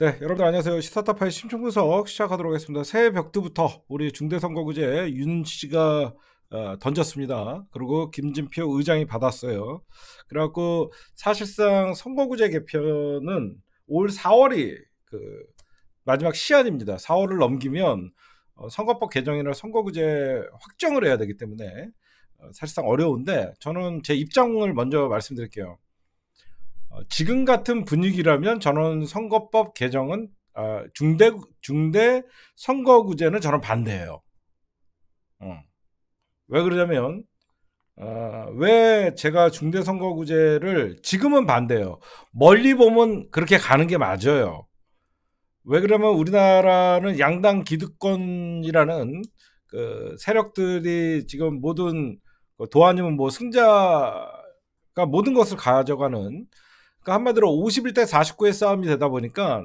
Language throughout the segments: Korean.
네, 여러분들 안녕하세요. 시사타파의 심층 분석 시작하도록 하겠습니다. 새해 벽두부터 우리 중대선거구제 윤 씨가 어, 던졌습니다. 그리고 김진표 의장이 받았어요. 그래갖고 사실상 선거구제 개편은 올 4월이 그 마지막 시한입니다. 4월을 넘기면 어, 선거법 개정이나 선거구제 확정을 해야 되기 때문에 어, 사실상 어려운데 저는 제 입장을 먼저 말씀드릴게요. 어, 지금 같은 분위기라면 저는 선거법 개정은 어, 중대 중대 선거구제는 저는 반대예요. 어. 왜 그러냐면 어, 왜 제가 중대 선거구제를 지금은 반대예요. 멀리 보면 그렇게 가는 게 맞아요. 왜 그러면 우리나라는 양당 기득권이라는 그 세력들이 지금 모든 그 도안님은 뭐 승자가 모든 것을 가져가는 그러니까 한마디로 51대 49의 싸움이 되다 보니까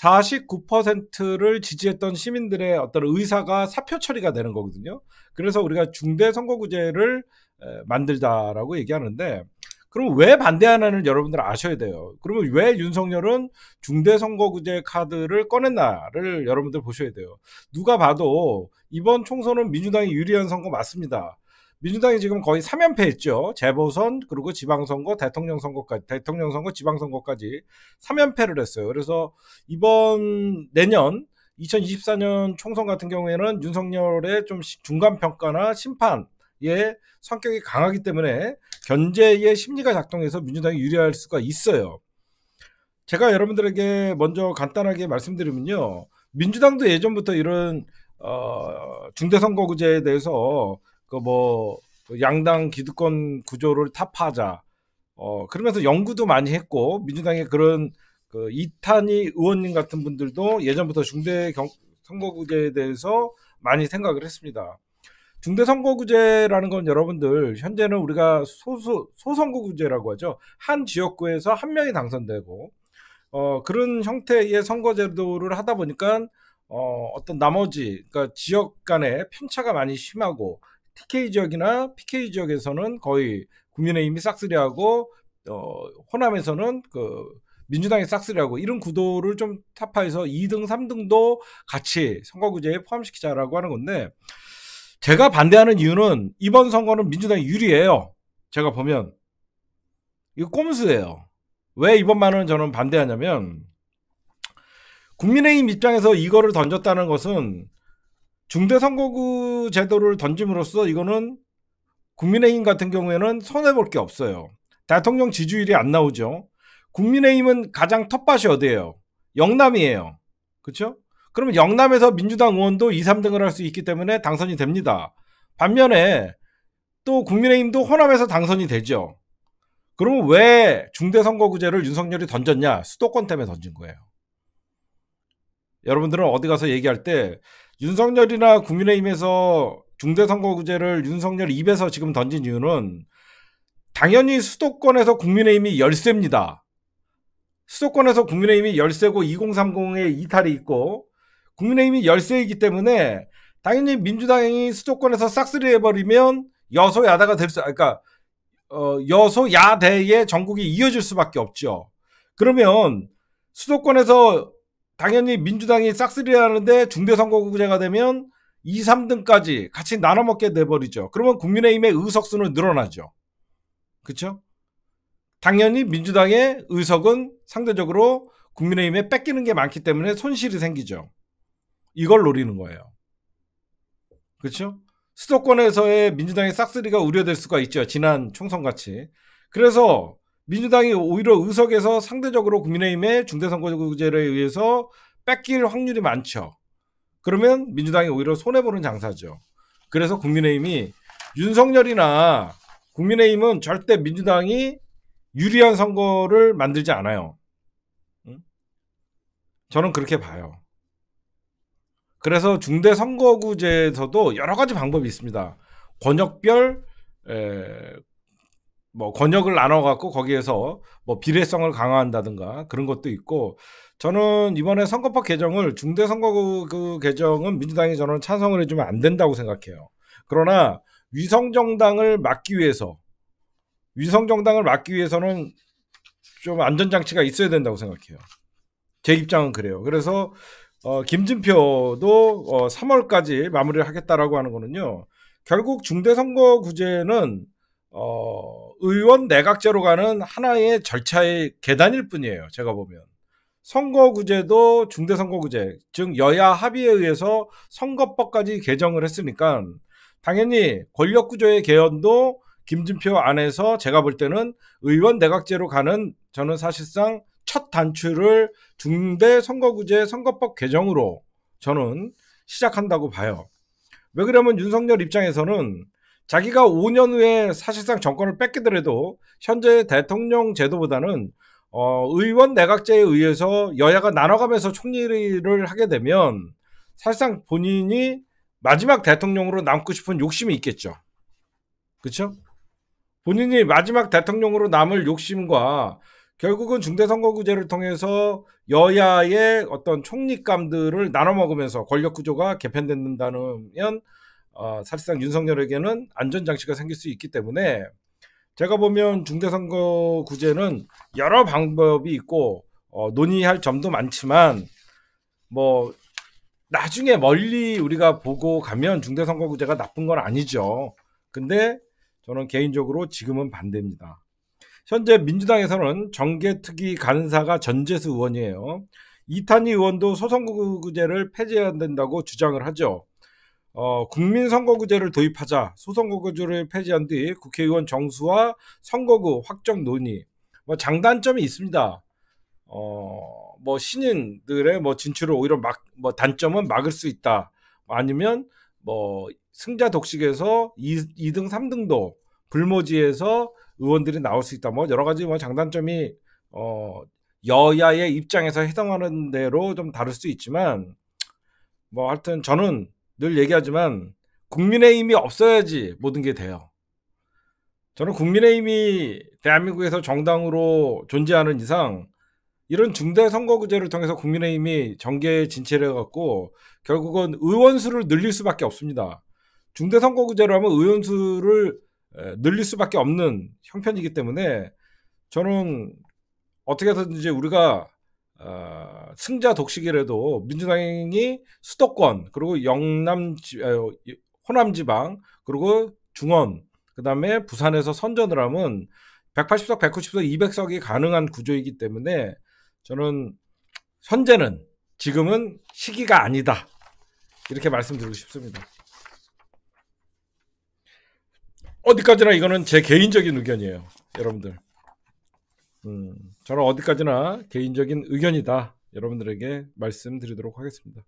49%를 지지했던 시민들의 어떤 의사가 사표 처리가 되는 거거든요. 그래서 우리가 중대 선거구제를 만들다라고 얘기하는데 그럼 왜 반대하냐는 여러분들 아셔야 돼요. 그러면 왜 윤석열은 중대선거구제 카드를 꺼냈나를 여러분들 보셔야 돼요. 누가 봐도 이번 총선은 민주당이 유리한 선거 맞습니다. 민주당이 지금 거의 3연패했죠. 재보선 그리고 지방선거, 대통령 선거까지 대통령 선거, 지방선거까지 3연패를 했어요. 그래서 이번 내년 2024년 총선 같은 경우에는 윤석열의 좀 중간 평가나 심판 의 성격이 강하기 때문에 견제의 심리가 작동해서 민주당이 유리할 수가 있어요. 제가 여러분들에게 먼저 간단하게 말씀드리면요. 민주당도 예전부터 이런 어, 중대선거구제에 대해서 그뭐 양당 기득권 구조를 타파하자. 어, 그러면서 연구도 많이 했고 민주당의 그런 그 이탄희 의원님 같은 분들도 예전부터 중대 경, 선거구제에 대해서 많이 생각을 했습니다. 중대 선거구제라는 건 여러분들 현재는 우리가 소소 소선거구제라고 하죠. 한 지역구에서 한 명이 당선되고 어, 그런 형태의 선거제도를 하다 보니까 어, 어떤 나머지 그니까 지역 간의 편차가 많이 심하고 TK 지역이나 PK 지역에서는 거의 국민의힘이 싹쓸이하고 어, 호남에서는 그 민주당이 싹쓸이하고 이런 구도를 좀 타파해서 2등, 3등도 같이 선거구제에 포함시키자라고 하는 건데 제가 반대하는 이유는 이번 선거는 민주당이 유리해요. 제가 보면 이거 꼼수예요. 왜 이번만은 저는 반대하냐면 국민의힘 입장에서 이거를 던졌다는 것은 중대선거구 제도를 던짐으로써 이거는 국민의힘 같은 경우에는 손해볼 게 없어요. 대통령 지지율이 안 나오죠. 국민의힘은 가장 텃밭이 어디예요? 영남이에요. 그렇죠? 그러면 영남에서 민주당 의원도 2, 3등을 할 수 있기 때문에 당선이 됩니다. 반면에 또 국민의힘도 호남에서 당선이 되죠. 그러면 왜 중대선거구제를 윤석열이 던졌냐? 수도권 때문에 던진 거예요. 여러분들은 어디 가서 얘기할 때 윤석열이나 국민의힘에서 중대선거구제를 윤석열 입에서 지금 던진 이유는 당연히 수도권에서 국민의힘이 열세입니다. 수도권에서 국민의힘이 열세고 2030의 이탈이 있고 국민의힘이 열세이기 때문에 당연히 민주당이 수도권에서 싹쓸이 해버리면 여소야대가될 수, 아, 그러니까 어, 여소야대의 전국이 이어질 수밖에 없죠. 그러면 수도권에서 당연히 민주당이 싹쓸이 하는데 중대선거구제가 되면 2, 3등까지 같이 나눠먹게 돼버리죠. 그러면 국민의힘의 의석수는 늘어나죠. 그렇 당연히 민주당의 의석은 상대적으로 국민의힘에 뺏기는 게 많기 때문에 손실이 생기죠. 이걸 노리는 거예요. 그렇 수도권에서의 민주당의 싹쓸이가 우려될 수가 있죠. 지난 총선같이. 그래서 민주당이 오히려 의석에서 상대적으로 국민의힘의 중대선거구제에 의해서 뺏길 확률이 많죠. 그러면 민주당이 오히려 손해보는 장사죠. 그래서 국민의힘이 윤석열이나 국민의힘은 절대 민주당이 유리한 선거를 만들지 않아요. 저는 그렇게 봐요. 그래서 중대선거구제에서도 여러 가지 방법이 있습니다. 권역별 에, 뭐 권역을 나눠 갖고 거기에서 뭐 비례성을 강화한다든가 그런 것도 있고 저는 이번에 선거법 개정을 중대 선거구 그, 그 개정은 민주당이 저는 찬성을 해주면 안 된다고 생각해요. 그러나 위성 정당을 막기 위해서 위성 정당을 막기 위해서는 좀 안전 장치가 있어야 된다고 생각해요. 제 입장은 그래요. 그래서 어, 김진표도 어, 3월까지 마무리를 하겠다라고 하는 거는요. 결국 중대선거구제는 어, 의원 내각제로 가는 하나의 절차의 계단일 뿐이에요. 제가 보면. 선거구제도 중대선거구제, 즉 여야 합의에 의해서 선거법까지 개정을 했으니까 당연히 권력구조의 개헌도 김진표 안에서 제가 볼 때는 의원 내각제로 가는 저는 사실상 첫 단추를 중대선거구제 선거법 개정으로 저는 시작한다고 봐요. 왜 그러면 윤석열 입장에서는 자기가 5년 후에 사실상 정권을 뺏기더라도 현재 대통령 제도보다는 어, 의원 내각제에 의해서 여야가 나눠가면서 총리를 하게 되면 사실상 본인이 마지막 대통령으로 남고 싶은 욕심이 있겠죠. 그렇죠? 본인이 마지막 대통령으로 남을 욕심과 결국은 중대선거구제를 통해서 여야의 어떤 총리감들을 나눠 먹으면서 권력 구조가 개편된다면 어, 사실상 윤석열에게는 안전장치가 생길 수 있기 때문에 제가 보면 중대선거구제는 여러 방법이 있고 어, 논의할 점도 많지만 뭐 나중에 멀리 우리가 보고 가면 중대선거구제가 나쁜 건 아니죠. 근데 저는 개인적으로 지금은 반대입니다. 현재 민주당에서는 정계특위 간사가 전재수 의원이에요. 이탄희 의원도 소선거구제를 폐지해야 된다고 주장을 하죠. 어, 국민선거구제를 도입하자, 소선거구제를 폐지한 뒤 국회의원 정수와 선거구 확정 논의. 뭐 장단점이 있습니다. 어, 뭐 신인들의 뭐 진출을 오히려 막, 뭐 단점은 막을 수 있다. 아니면 뭐 승자 독식에서 2, 등 3등도 불모지에서 의원들이 나올 수 있다. 뭐 여러 가지 뭐 장단점이 어, 여야의 입장에서 해당하는 대로 좀 다를 수 있지만 뭐 하여튼 저는 늘 얘기하지만 국민의힘이 없어야지 모든 게 돼요. 저는 국민의힘이 대한민국에서 정당으로 존재하는 이상 이런 중대 선거구제를 통해서 국민의힘이 정계에 진출해 갖고 결국은 의원 수를 늘릴 수밖에 없습니다. 중대 선거구제로 하면 의원 수를 늘릴 수밖에 없는 형편이기 때문에 저는 어떻게든지 우리가 어, 승자 독식이라도 민주당이 수도권 그리고 영남 어, 호남 지방 그리고 중원 그다음에 부산에서 선전을 하면 180석, 190석, 200석이 가능한 구조이기 때문에 저는 현재는 지금은 시기가 아니다. 이렇게 말씀드리고 싶습니다. 어디까지나 이거는 제 개인적인 의견이에요. 여러분들. 음, 저는 어디까지나 개인적인 의견이다. 여러분들에게 말씀드리도록 하겠습니다.